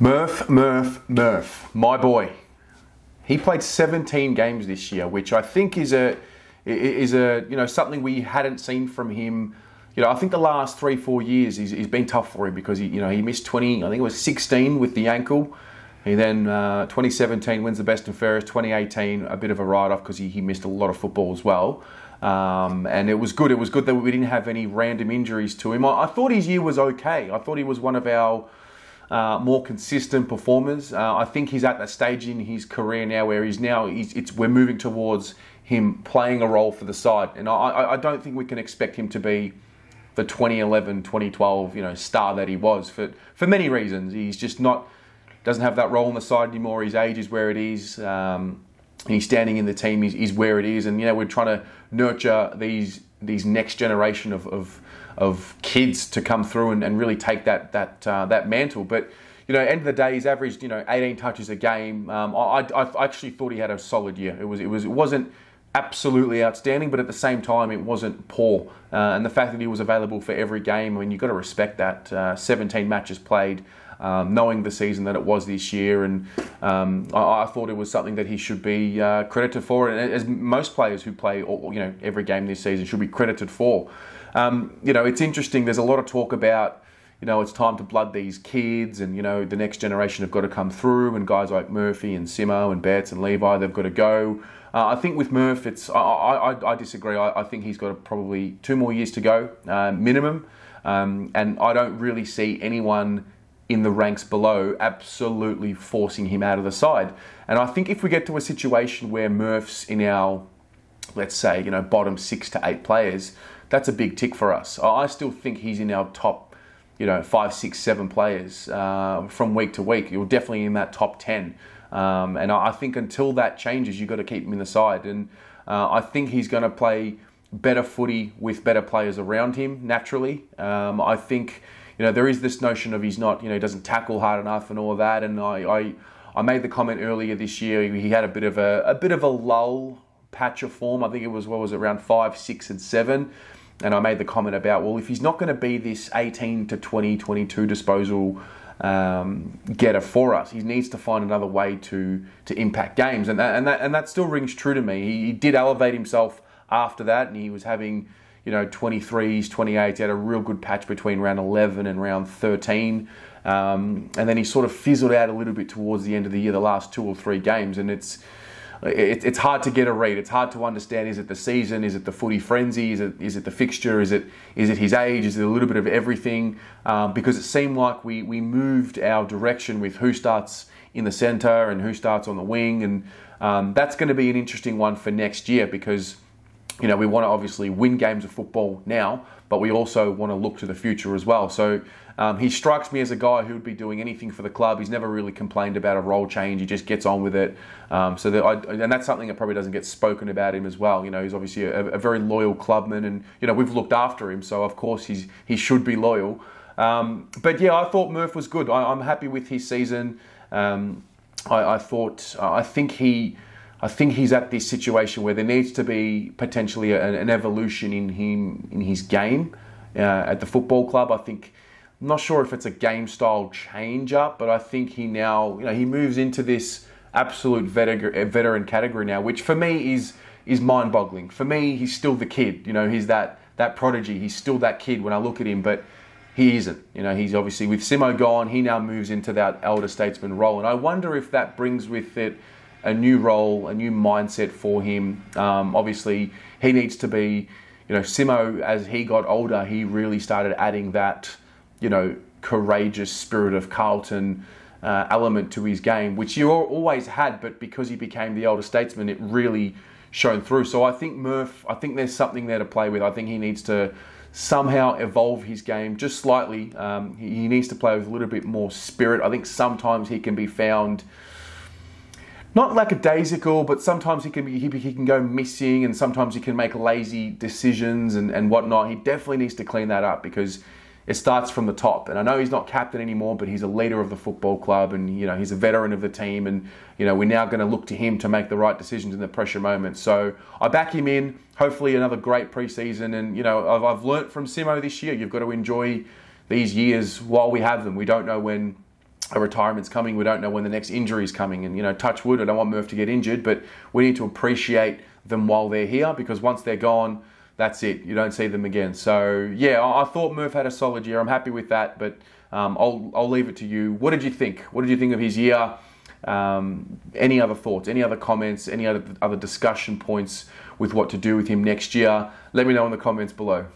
Murph, Murph, Murph, my boy. He played 17 games this year, which I think is a is a you know something we hadn't seen from him. You know, I think the last three four years he's, he's been tough for him because he you know he missed 20. I think it was 16 with the ankle. He then uh, 2017 wins the best and fairest. 2018 a bit of a write off because he, he missed a lot of football as well. Um, and it was good. It was good that we didn't have any random injuries to him. I, I thought his year was okay. I thought he was one of our uh, more consistent performers. Uh, I think he's at that stage in his career now where he's now he's, it's we're moving towards him playing a role for the side, and I, I don't think we can expect him to be the 2011 2012 you know star that he was for for many reasons. He's just not doesn't have that role on the side anymore. His age is where it is. Um, he's standing in the team is, is where it is, and you know we're trying to nurture these these next generation of, of, of kids to come through and, and really take that that uh, that mantle. But you know, end of the day, he's averaged you know 18 touches a game. Um, I, I, actually thought he had a solid year. It was it was it wasn't absolutely outstanding, but at the same time, it wasn't poor. Uh, and the fact that he was available for every game, I mean, you've got to respect that. Uh, 17 matches played, um, knowing the season that it was this year, and um, I, I, thought it was something that he should be uh, credited for, and as most players who play, all, you know, every game this season should be credited for. Um, you know, it's interesting. There's a lot of talk about, you know, it's time to blood these kids, and you know, the next generation have got to come through, and guys like Murphy and Simo and Betts and Levi, they've got to go. Uh, I think with Murph, it's I, I, I disagree. I, I, think he's got probably two more years to go, uh, minimum, um, and I don't really see anyone in the ranks below, absolutely forcing him out of the side. And I think if we get to a situation where Murph's in our, let's say, you know, bottom six to eight players, that's a big tick for us. I still think he's in our top, you know, five, six, seven players uh, from week to week. You're definitely in that top ten. Um, and I think until that changes, you've got to keep him in the side. And uh, I think he's going to play better footy with better players around him naturally. Um, I think you know, there is this notion of he's not, you know, he doesn't tackle hard enough and all of that. And I, I, I made the comment earlier this year. He had a bit of a, a bit of a lull patch of form. I think it was what was it, around five, six, and seven. And I made the comment about well, if he's not going to be this 18 to 20, 22 disposal um, getter for us, he needs to find another way to to impact games. And that, and that and that still rings true to me. He, he did elevate himself after that, and he was having you know 23s, 28s. He had a real good patch between round 11 and round 13. Um, and then he sort of fizzled out a little bit towards the end of the year, the last two or three games, and it's it, it's hard to get a read. It's hard to understand. Is it the season? Is it the footy frenzy? Is it is it the fixture? Is it is it his age? Is it a little bit of everything? Um, because it seemed like we we moved our direction with who starts in the centre and who starts on the wing, and um, that's going to be an interesting one for next year because you know, we want to obviously win games of football now, but we also want to look to the future as well. So um, he strikes me as a guy who would be doing anything for the club. He's never really complained about a role change. He just gets on with it. Um, so that I, and that's something that probably doesn't get spoken about him as well. You know, he's obviously a, a very loyal clubman, and you know we've looked after him, so of course he's he should be loyal. Um, but yeah, I thought Murph was good. I, am happy with his season. Um, I, I thought I think he I think he's at this situation where there needs to be potentially an, an evolution in him in his game uh, at the football club. I think I'm not sure if it's a game style change up, but I think he now you know he moves into this absolute eh, veteran category now, which for me is is mind boggling. For me, he's still the kid. You know, he's that that prodigy. He's still that kid when I look at him, but he isn't. You know, he's obviously with Simo gone, he now moves into that elder statesman role, and I wonder if that brings with it a new role, a new mindset for him. Um, obviously, he needs to be, you know, Simo, as he got older, he really started adding that, you know, courageous spirit of Carlton. Uh, element to his game, which you always had, but because he became the older statesman, it really shone through. So I think Murph, I think there's something there to play with. I think he needs to somehow evolve his game just slightly. Um, he needs to play with a little bit more spirit. I think sometimes he can be found not lackadaisical, but sometimes he can be, he, he can go missing, and sometimes he can make lazy decisions and, and whatnot. He definitely needs to clean that up because it starts from the top. And I know he's not captain anymore, but he's a leader of the football club, and you know he's a veteran of the team, and you know we're now going to look to him to make the right decisions in the pressure moments. So I back him in. Hopefully another great preseason, and you know I've, I've learnt from Simo this year. You've got to enjoy these years while we have them. We don't know when a retirement's coming. We don't know when the next injury is coming. And, you know, touch wood, I don't want Murph to get injured, but we need to appreciate them while they're here because once they're gone, that's it. You don't see them again. So, yeah, I, thought Murph had a solid year. I'm happy with that, but um, I'll, I'll leave it to you. What did you think? What did you think of his year? Um, any other thoughts, any other comments, any other, other discussion points with what to do with him next year? Let me know in the comments below.